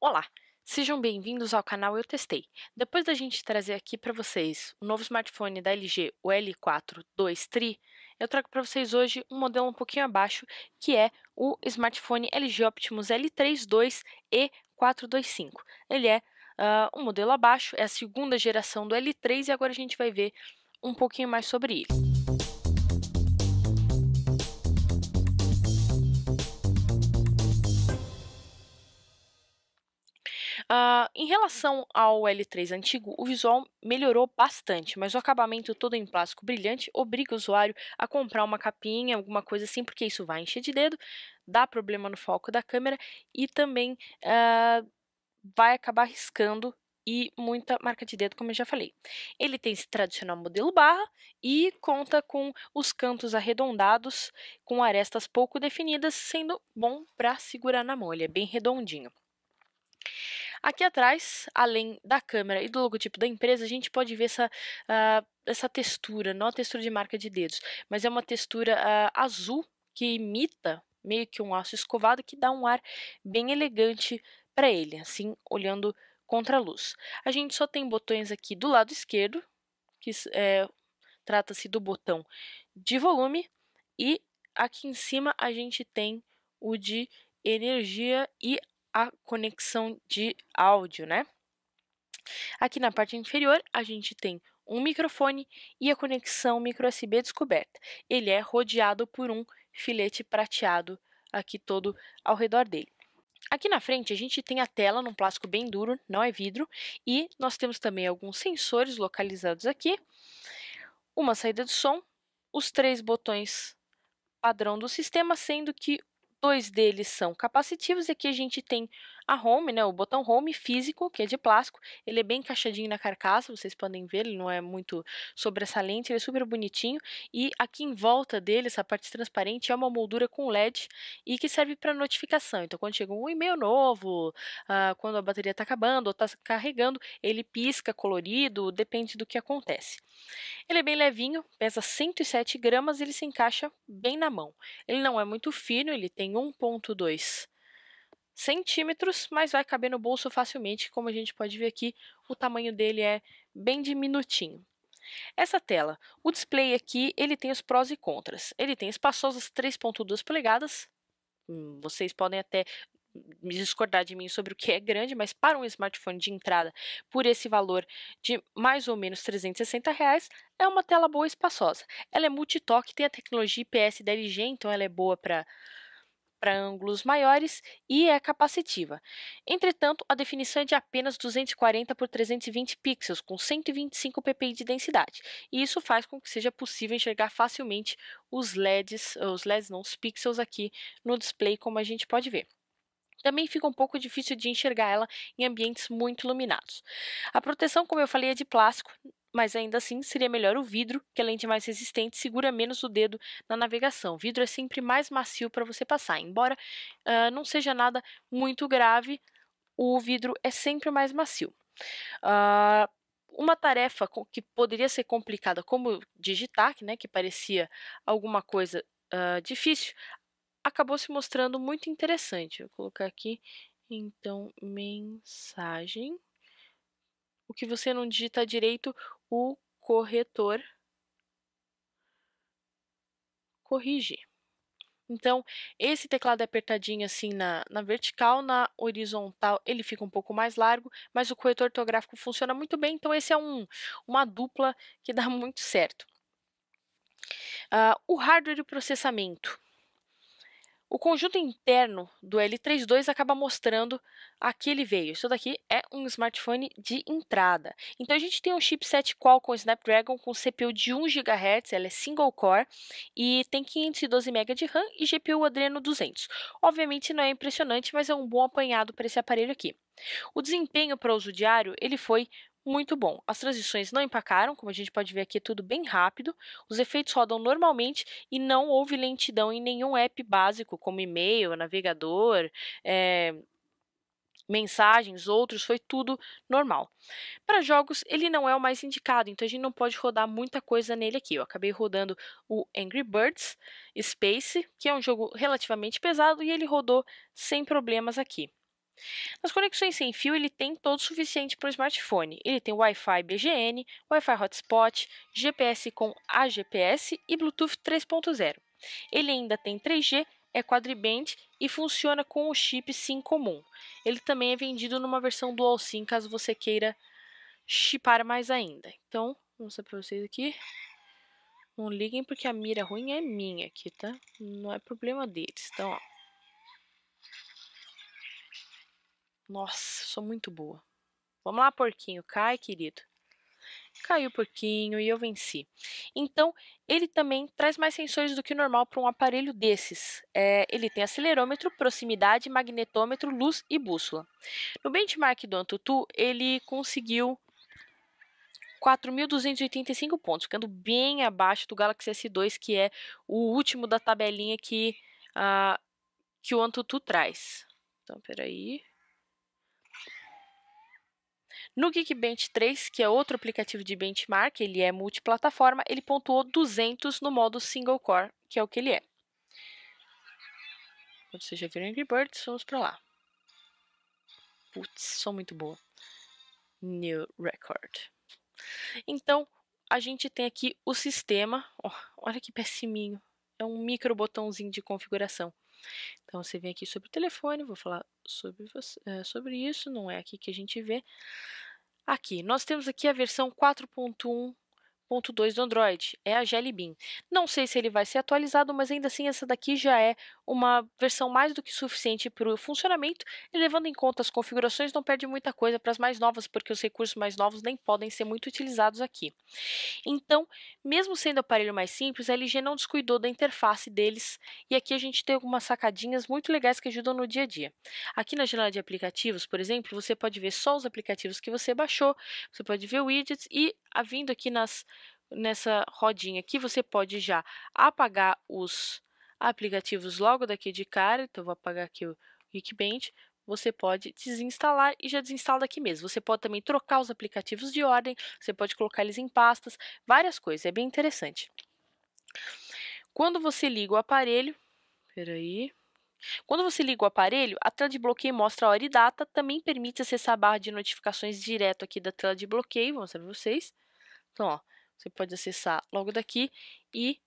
Olá, sejam bem-vindos ao canal Eu Testei. Depois da gente trazer aqui para vocês o novo smartphone da LG, o L4 2 Tri, eu trago para vocês hoje um modelo um pouquinho abaixo, que é o smartphone LG Optimus L32 E425. Ele é uh, um modelo abaixo, é a segunda geração do L3 e agora a gente vai ver um pouquinho mais sobre ele. Uh, em relação ao L3 antigo, o visual melhorou bastante, mas o acabamento todo em plástico brilhante obriga o usuário a comprar uma capinha, alguma coisa assim, porque isso vai encher de dedo, dá problema no foco da câmera e também uh, vai acabar riscando e muita marca de dedo, como eu já falei. Ele tem esse tradicional modelo barra e conta com os cantos arredondados, com arestas pouco definidas, sendo bom para segurar na mão. é bem redondinho. Aqui atrás, além da câmera e do logotipo da empresa, a gente pode ver essa, uh, essa textura, não a textura de marca de dedos, mas é uma textura uh, azul que imita meio que um aço escovado que dá um ar bem elegante para ele, assim, olhando contra a luz. A gente só tem botões aqui do lado esquerdo, que é, trata-se do botão de volume, e aqui em cima a gente tem o de energia e a conexão de áudio, né? Aqui na parte inferior, a gente tem um microfone e a conexão micro USB descoberta. Ele é rodeado por um filete prateado aqui todo ao redor dele. Aqui na frente a gente tem a tela num plástico bem duro, não é vidro, e nós temos também alguns sensores localizados aqui, uma saída de som, os três botões padrão do sistema, sendo que dois deles são capacitivos, e aqui a gente tem a home, né, o botão home físico, que é de plástico, ele é bem encaixadinho na carcaça, vocês podem ver, ele não é muito sobressalente, ele é super bonitinho. E aqui em volta dele, essa parte transparente, é uma moldura com LED e que serve para notificação. Então, quando chega um e-mail novo, ah, quando a bateria está acabando ou está carregando, ele pisca colorido, depende do que acontece. Ele é bem levinho, pesa 107 gramas e ele se encaixa bem na mão. Ele não é muito fino, ele tem 1.2 centímetros, mas vai caber no bolso facilmente. Como a gente pode ver aqui, o tamanho dele é bem diminutinho. Essa tela, o display aqui, ele tem os prós e contras. Ele tem espaçosas 3.2 polegadas. Hum, vocês podem até me discordar de mim sobre o que é grande, mas para um smartphone de entrada, por esse valor de mais ou menos 360 reais, é uma tela boa e espaçosa. Ela é multitoque, tem a tecnologia IPS da LG, então ela é boa para para ângulos maiores e é capacitiva. Entretanto, a definição é de apenas 240 por 320 pixels, com 125 ppi de densidade, e isso faz com que seja possível enxergar facilmente os LEDs, os LEDs não, os pixels aqui no display, como a gente pode ver. Também fica um pouco difícil de enxergar ela em ambientes muito iluminados. A proteção, como eu falei, é de plástico, mas ainda assim seria melhor o vidro, que além de mais resistente, segura menos o dedo na navegação. O vidro é sempre mais macio para você passar, embora uh, não seja nada muito grave, o vidro é sempre mais macio. Uh, uma tarefa que poderia ser complicada, como digitar, né, que parecia alguma coisa uh, difícil, acabou se mostrando muito interessante. Vou colocar aqui, então, mensagem o que você não digita direito, o corretor corrige. Então, esse teclado é apertadinho assim na, na, vertical, na horizontal ele fica um pouco mais largo, mas o corretor ortográfico funciona muito bem, então esse é um, uma dupla que dá muito certo. Uh, o hardware de processamento. O conjunto interno do L32 acaba mostrando a que ele veio. Isso daqui é um smartphone de entrada. Então a gente tem um chipset Qualcomm Snapdragon com CPU de 1 GHz, ela é single core e tem 512 MB de RAM e GPU Adreno 200. Obviamente não é impressionante, mas é um bom apanhado para esse aparelho aqui. O desempenho para uso diário ele foi muito bom. As transições não empacaram, como a gente pode ver aqui, é tudo bem rápido. Os efeitos rodam normalmente e não houve lentidão em nenhum app básico, como e-mail, navegador, é, mensagens, outros, foi tudo normal. Para jogos, ele não é o mais indicado, então a gente não pode rodar muita coisa nele aqui. Eu acabei rodando o Angry Birds Space, que é um jogo relativamente pesado, e ele rodou sem problemas aqui. Nas conexões sem fio, ele tem todo o suficiente para o smartphone. Ele tem Wi-Fi BGN, Wi-Fi hotspot, GPS com AGPS e Bluetooth 3.0. Ele ainda tem 3G, é quadriband e funciona com o chip SIM comum. Ele também é vendido numa versão dual SIM, caso você queira chipar mais ainda. Então, vou mostrar para vocês aqui. Não liguem porque a mira ruim é minha aqui, tá? Não é problema deles. Então, ó. Nossa, sou muito boa. Vamos lá, porquinho, cai, querido. Caiu o porquinho e eu venci. Então, ele também traz mais sensores do que o normal para um aparelho desses. É, ele tem acelerômetro, proximidade, magnetômetro, luz e bússola. No benchmark do Antutu, ele conseguiu 4.285 pontos, ficando bem abaixo do Galaxy S2, que é o último da tabelinha que, uh, que o Antutu traz. Então, peraí. No Geekbench 3, que é outro aplicativo de benchmark, ele é multiplataforma, ele pontuou 200 no modo single core, que é o que ele é. Vocês já viram Angry Birds, vamos para lá. Putz, sou muito boa. New record. Então, a gente tem aqui o sistema. Oh, olha que pessiminho. É um micro botãozinho de configuração. Então, você vem aqui sobre o telefone, vou falar sobre, você, é, sobre isso, não é aqui que a gente vê. Aqui, nós temos aqui a versão 4.1 1.2 do Android, é a Jelly Bean. Não sei se ele vai ser atualizado, mas ainda assim essa daqui já é uma versão mais do que suficiente para o funcionamento e levando em conta as configurações não perde muita coisa para as mais novas, porque os recursos mais novos nem podem ser muito utilizados aqui. Então, mesmo sendo o aparelho mais simples, a LG não descuidou da interface deles e aqui a gente tem algumas sacadinhas muito legais que ajudam no dia a dia. Aqui na janela de aplicativos, por exemplo, você pode ver só os aplicativos que você baixou, você pode ver widgets e, ah, vindo aqui nas nessa rodinha aqui, você pode já apagar os aplicativos logo daqui de cara. Então, vou apagar aqui o Geekbench. Você pode desinstalar e já desinstala daqui mesmo. Você pode também trocar os aplicativos de ordem, você pode colocar eles em pastas, várias coisas. É bem interessante. Quando você liga o aparelho, peraí. Quando você liga o aparelho, a tela de bloqueio mostra a hora e data, também permite acessar a barra de notificações direto aqui da tela de bloqueio, vou mostrar para vocês. Então, ó, você pode acessar logo daqui e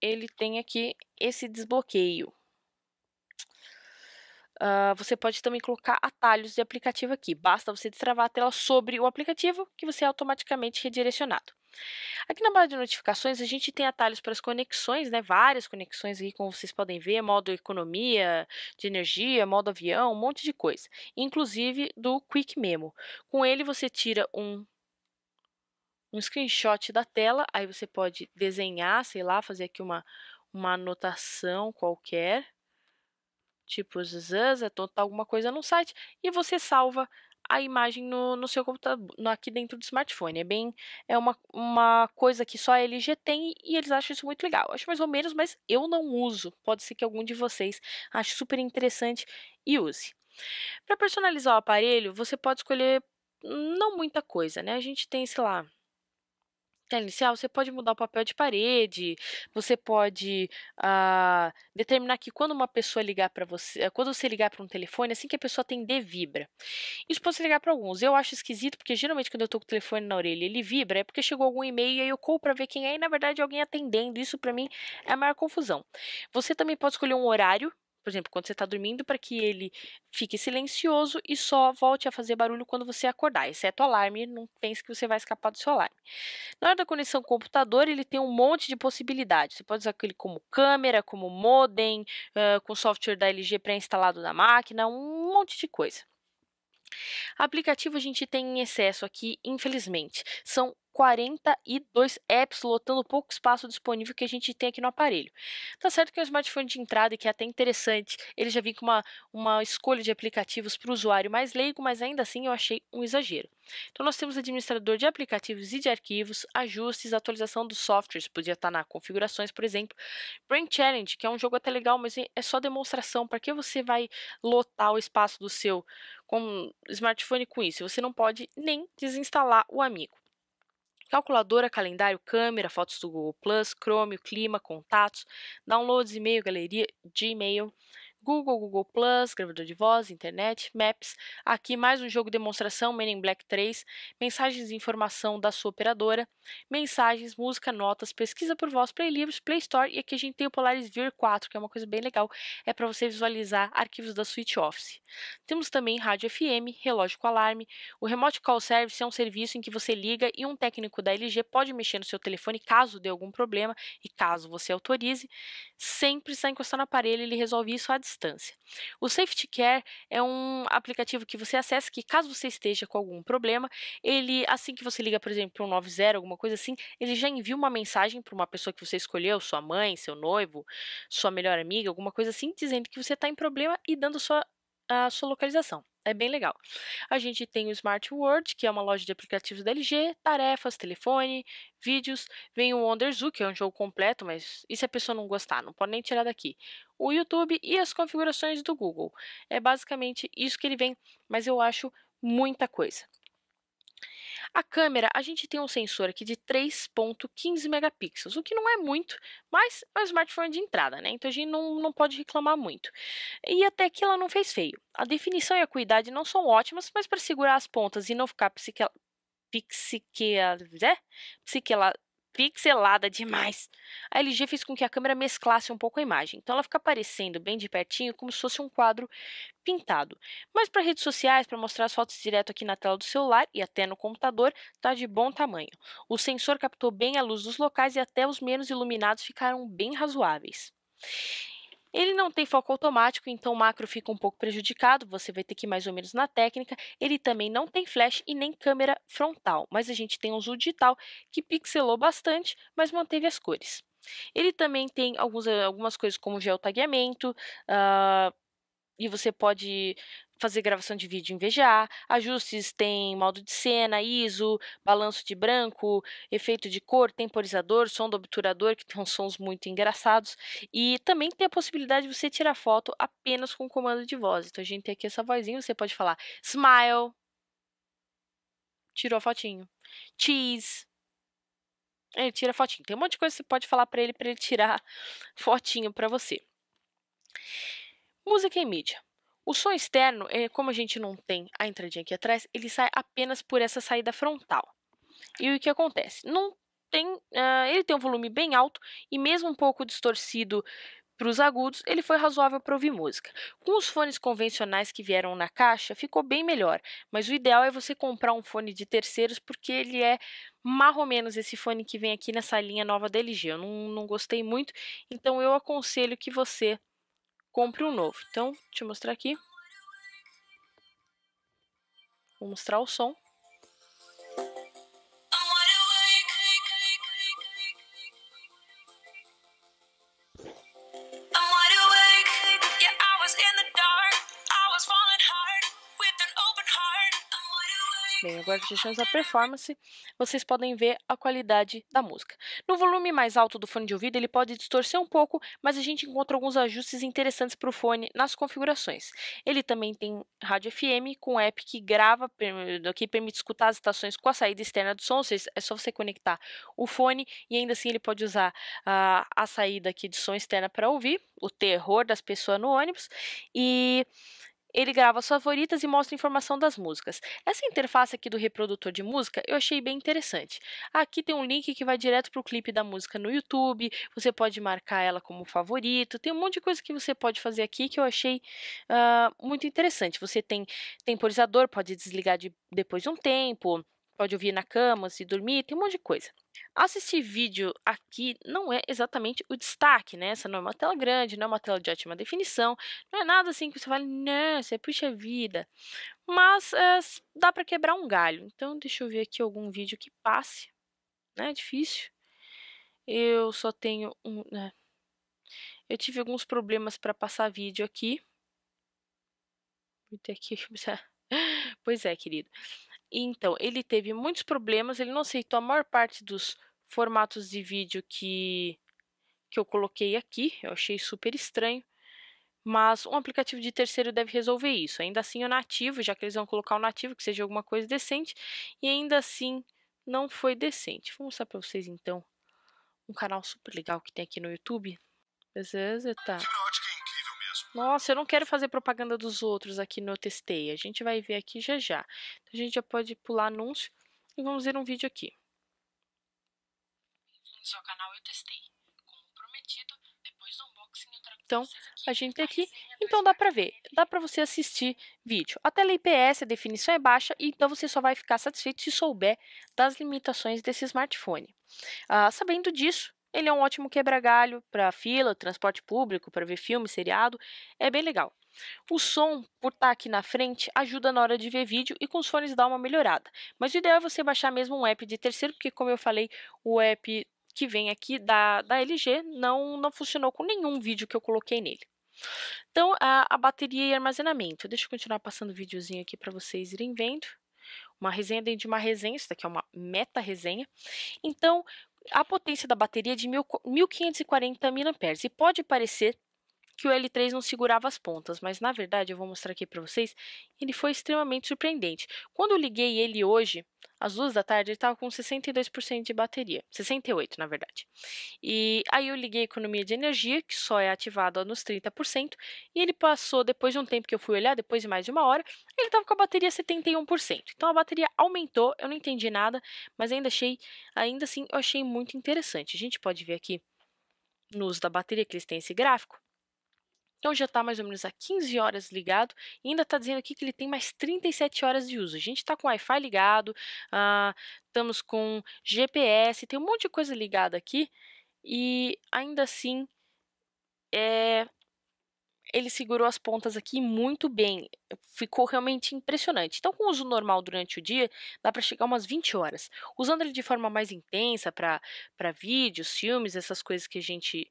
ele tem aqui esse desbloqueio. Uh, você pode também colocar atalhos de aplicativo aqui. Basta você destravar a tela sobre o aplicativo que você é automaticamente redirecionado. Aqui na barra de notificações a gente tem atalhos para as conexões, né? Várias conexões aí, como vocês podem ver, modo economia, de energia, modo avião, um monte de coisa. Inclusive do Quick Memo. Com ele você tira um um screenshot da tela, aí você pode desenhar, sei lá, fazer aqui uma, uma anotação qualquer, tipo zaza, anotar é alguma coisa no site, e você salva a imagem no, no seu computador, no, aqui dentro do smartphone. É bem, é uma, uma coisa que só a LG tem e eles acham isso muito legal. Acho mais ou menos, mas eu não uso. Pode ser que algum de vocês ache super interessante e use. Para personalizar o aparelho, você pode escolher não muita coisa, né? A gente tem, sei lá, tela inicial, você pode mudar o papel de parede, você pode ah, determinar que quando uma pessoa ligar para você, eh, quando você ligar para um telefone, assim que a pessoa atender, vibra. Isso pode ligar para alguns. Eu acho esquisito, porque geralmente quando eu tô com o telefone na orelha, ele vibra, é porque chegou algum e-mail e aí eu corro para ver quem é e na verdade alguém atendendo. Isso para mim é a maior confusão. Você também pode escolher um horário por exemplo, quando você está dormindo, para que ele fique silencioso e só volte a fazer barulho quando você acordar, exceto alarme, não pense que você vai escapar do seu alarme. Na hora da conexão computador, ele tem um monte de possibilidades. Você pode usar ele como câmera, como modem, uh, com software da LG pré-instalado na máquina, um monte de coisa. Aplicativo a gente tem em excesso aqui, infelizmente. São 42 apps lotando pouco espaço disponível que a gente tem aqui no aparelho. Tá certo que é um smartphone de entrada, que é até interessante, ele já vem com uma, uma escolha de aplicativos para o usuário mais leigo, mas ainda assim eu achei um exagero. Então nós temos administrador de aplicativos e de arquivos, ajustes, atualização dos softwares, podia estar tá na configurações, por exemplo. Brain Challenge, que é um jogo até legal, mas é, é só demonstração, para que você vai lotar o espaço do seu com smartphone com isso? Você não pode nem desinstalar o amigo. Calculadora, calendário, câmera, fotos do Google Plus, Chrome, clima, contatos, downloads, e-mail, galeria, de e-mail Google, Google Plus, gravador de voz, internet, Maps. Aqui mais um jogo de demonstração, Men in Black 3, mensagens de informação da sua operadora, mensagens, música, notas, pesquisa por voz, play livros, Play Store e aqui a gente tem o Polaris Viewer 4, que é uma coisa bem legal, é para você visualizar arquivos da Switch Office. Temos também rádio FM, relógio com alarme, o Remote Call Service é um serviço em que você liga e um técnico da LG pode mexer no seu telefone caso dê algum problema e caso você autorize, sem precisar encostar no aparelho, ele resolve isso à distância distância. O Safety Care é um aplicativo que você acessa que, caso você esteja com algum problema, ele, assim que você liga, por exemplo, para um 90, alguma coisa assim, ele já envia uma mensagem para uma pessoa que você escolheu, sua mãe, seu noivo, sua melhor amiga, alguma coisa assim, dizendo que você está em problema e dando sua, a sua localização é bem legal. A gente tem o Smart Word, que é uma loja de aplicativos da LG, tarefas, telefone, vídeos. Vem o Wonder Zoo, que é um jogo completo, mas e se a pessoa não gostar? Não pode nem tirar daqui. O YouTube e as configurações do Google. É basicamente isso que ele vem, mas eu acho muita coisa. A câmera, a gente tem um sensor aqui de 3.15 megapixels, o que não é muito, mas é um smartphone de entrada, né? Então a gente não, não pode reclamar muito. E até que ela não fez feio. A definição e a acuidade não são ótimas, mas para segurar as pontas e não ficar psiquela... Psiquela... É? Psiquela pixelada demais. A LG fez com que a câmera mesclasse um pouco a imagem, então ela fica aparecendo bem de pertinho como se fosse um quadro pintado. Mas para redes sociais, para mostrar as fotos direto aqui na tela do celular e até no computador, está de bom tamanho. O sensor captou bem a luz dos locais e até os menos iluminados ficaram bem razoáveis. Ele não tem foco automático, então o macro fica um pouco prejudicado, você vai ter que ir mais ou menos na técnica. Ele também não tem flash e nem câmera frontal, mas a gente tem um zoom digital que pixelou bastante, mas manteve as cores. Ele também tem alguns, eh, algumas coisas como geotagueamento, uh, e você pode fazer gravação de vídeo em VGA, ajustes tem modo de cena, ISO, balanço de branco, efeito de cor, temporizador, som do obturador, que são sons muito engraçados, e também tem a possibilidade de você tirar foto apenas com comando de voz. Então a gente tem aqui essa vozinha, você pode falar smile, tirou a fotinho, cheese, é, ele tira a fotinho. Tem um monte de coisa que você pode falar para ele para ele tirar fotinho para você. Música e mídia. O som externo, eh, como a gente não tem a entradinha aqui atrás, ele sai apenas por essa saída frontal. E o que acontece? Não tem, uh, ele tem um volume bem alto e mesmo um pouco distorcido para os agudos, ele foi razoável para ouvir música. Com os fones convencionais que vieram na caixa, ficou bem melhor, mas o ideal é você comprar um fone de terceiros porque ele é mais ou menos esse fone que vem aqui nessa linha nova da LG. Eu não, não gostei muito, então eu aconselho que você compre um novo. Então, deixa eu mostrar aqui. Vou mostrar o som. Bem, agora que já chegamos à performance, vocês podem ver a qualidade da música. No volume mais alto do fone de ouvido, ele pode distorcer um pouco, mas a gente encontra alguns ajustes interessantes para o fone nas configurações. Ele também tem rádio FM com app que grava, que permite escutar as estações com a saída externa do som, ou seja, é só você conectar o fone e ainda assim ele pode usar a, a saída aqui de som externa para ouvir o terror das pessoas no ônibus. E ele grava suas favoritas e mostra informação das músicas. Essa interface aqui do reprodutor de música eu achei bem interessante. Aqui tem um link que vai direto para o clipe da música no YouTube, você pode marcar ela como favorito, tem um monte de coisa que você pode fazer aqui que eu achei uh, muito interessante. Você tem temporizador, pode desligar de, depois de um tempo, pode ouvir na cama, se dormir, tem um monte de coisa. Assistir vídeo aqui não é exatamente o destaque, né? Essa não é uma tela grande, não é uma tela de ótima definição, não é nada assim que você fala, não, você puxa vida. Mas é, dá para quebrar um galho. Então, deixa eu ver aqui algum vídeo que passe, né? É difícil. Eu só tenho um. Né? Eu tive alguns problemas para passar vídeo aqui. Vou ter que. Pois é, querido. Então, ele teve muitos problemas, ele não aceitou a maior parte dos formatos de vídeo que, que eu coloquei aqui, eu achei super estranho. Mas um aplicativo de terceiro deve resolver isso. Ainda assim, o nativo, já que eles vão colocar o nativo, que seja alguma coisa decente, e ainda assim não foi decente. Vou mostrar para vocês então um canal super legal que tem aqui no YouTube. Beleza, tá. Nossa, eu não quero fazer propaganda dos outros aqui no Testei. A gente vai ver aqui já já. Então, a gente já pode pular anúncio e vamos ver um vídeo aqui. Bem-vindos ao canal Eu Testei. Como prometido, depois do unboxing eu trago Então, a gente tem aqui. Então dá pra ver, dá pra você assistir vídeo. A tela IPS, a definição é baixa, então você só vai ficar satisfeito se souber das limitações desse smartphone. Ah, sabendo disso, ele é um ótimo quebra-galho para fila, transporte público, para ver filme, seriado. É bem legal. O som, por estar tá aqui na frente, ajuda na hora de ver vídeo e com os fones dá uma melhorada. Mas o ideal é você baixar mesmo um app de terceiro, porque, como eu falei, o app que vem aqui da, da LG não, não funcionou com nenhum vídeo que eu coloquei nele. Então, a, a bateria e armazenamento. Deixa eu continuar passando o videozinho aqui para vocês irem vendo uma resenha dentro de uma resenha, isso daqui é uma meta resenha. Então, a potência da bateria é de 1540 mAh e pode parecer que o L3 não segurava as pontas, mas na verdade eu vou mostrar aqui para vocês, ele foi extremamente surpreendente. Quando eu liguei ele hoje, às duas da tarde, ele estava com 62% de bateria, 68 na verdade. E aí eu liguei a economia de energia, que só é ativada nos 30%, e ele passou, depois de um tempo que eu fui olhar, depois de mais de uma hora, ele estava com a bateria 71%. Então a bateria aumentou, eu não entendi nada, mas ainda achei, ainda assim, eu achei muito interessante. A gente pode ver aqui no uso da bateria, que eles têm esse gráfico, então já está mais ou menos a 15 horas ligado e ainda está dizendo aqui que ele tem mais 37 horas de uso. A gente está com Wi-Fi ligado, ah, estamos com GPS, tem um monte de coisa ligada aqui e ainda assim é, ele segurou as pontas aqui muito bem. Ficou realmente impressionante. Então, com uso normal durante o dia, dá para chegar umas 20 horas. Usando ele de forma mais intensa para vídeos, filmes, essas coisas que a gente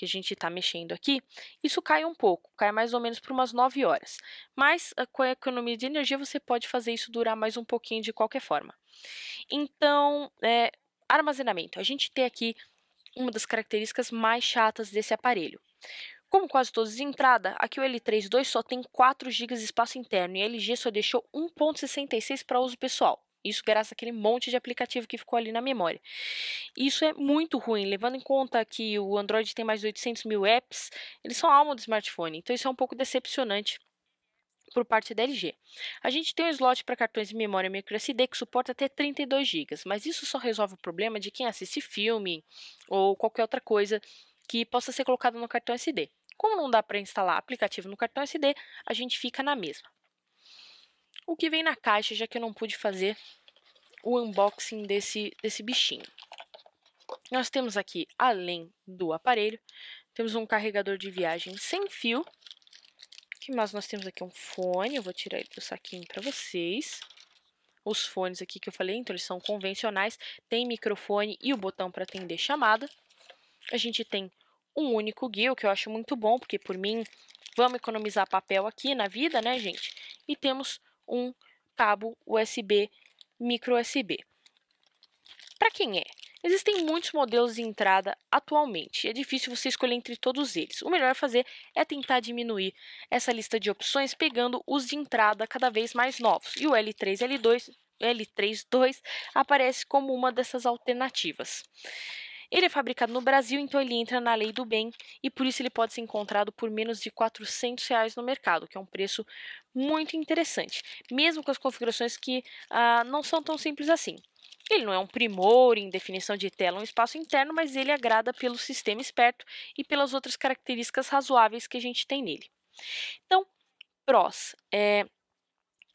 que a gente está mexendo aqui, isso cai um pouco, cai mais ou menos por umas 9 horas. Mas ah, com a economia de energia, você pode fazer isso durar mais um pouquinho de qualquer forma. Então, é, armazenamento. A gente tem aqui uma das características mais chatas desse aparelho. Como quase todos de entrada, aqui o L32 só tem 4 GB de espaço interno e a LG só deixou 1.66 para uso pessoal. Isso graças àquele monte de aplicativo que ficou ali na memória. Isso é muito ruim, levando em conta que o Android tem mais de 800 mil apps, eles são a alma do smartphone, então isso é um pouco decepcionante por parte da LG. A gente tem um slot para cartões de memória microSD que suporta até 32 GB, mas isso só resolve o problema de quem assiste filme ou qualquer outra coisa que possa ser colocado no cartão SD. Como não dá para instalar aplicativo no cartão SD, a gente fica na mesma o que vem na caixa, já que eu não pude fazer o unboxing desse, desse bichinho. Nós temos aqui, além do aparelho, temos um carregador de viagem sem fio. que mais nós temos aqui? Um fone, eu vou tirar ele do saquinho para vocês. Os fones aqui que eu falei, então eles são convencionais, tem microfone e o botão para atender chamada. A gente tem um único guia, o que eu acho muito bom, porque por mim, vamos economizar papel aqui na vida, né, gente? E temos um cabo USB micro USB. Para quem é? Existem muitos modelos de entrada atualmente e é difícil você escolher entre todos eles. O melhor a fazer é tentar diminuir essa lista de opções pegando os de entrada cada vez mais novos. E o L3 L2 L32 aparece como uma dessas alternativas. Ele é fabricado no Brasil, então ele entra na lei do bem e por isso ele pode ser encontrado por menos de 400 reais no mercado, que é um preço muito interessante, mesmo com as configurações que ah, não são tão simples assim. Ele não é um primor em definição de tela ou um espaço interno, mas ele agrada pelo sistema esperto e pelas outras características razoáveis que a gente tem nele. Então, prós. É,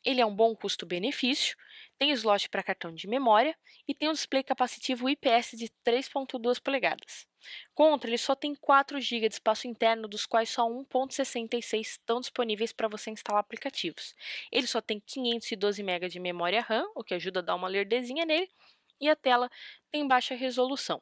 ele é um bom custo-benefício, tem slot para cartão de memória e tem um display capacitivo IPS de 3.2 polegadas. Contra, ele só tem 4 GB de espaço interno, dos quais só 1.66 estão disponíveis para você instalar aplicativos. Ele só tem 512 MB de memória RAM, o que ajuda a dar uma lerdezinha nele, e a tela tem baixa resolução.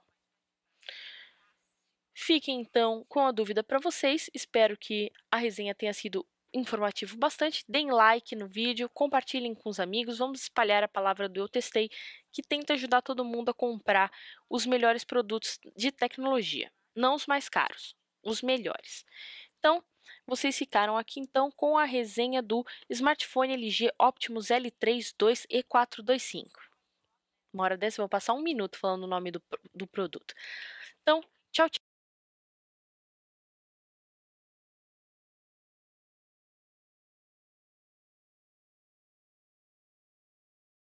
Fique então com a dúvida para vocês. Espero que a resenha tenha sido informativo bastante. Deem like no vídeo, compartilhem com os amigos, vamos espalhar a palavra do Eu Testei, que tenta ajudar todo mundo a comprar os melhores produtos de tecnologia. Não os mais caros, os melhores. Então, vocês ficaram aqui então com a resenha do smartphone LG Optimus L3 2E425. Uma hora dessa eu vou passar um minuto falando o nome do, do produto. Então, tchau, tchau.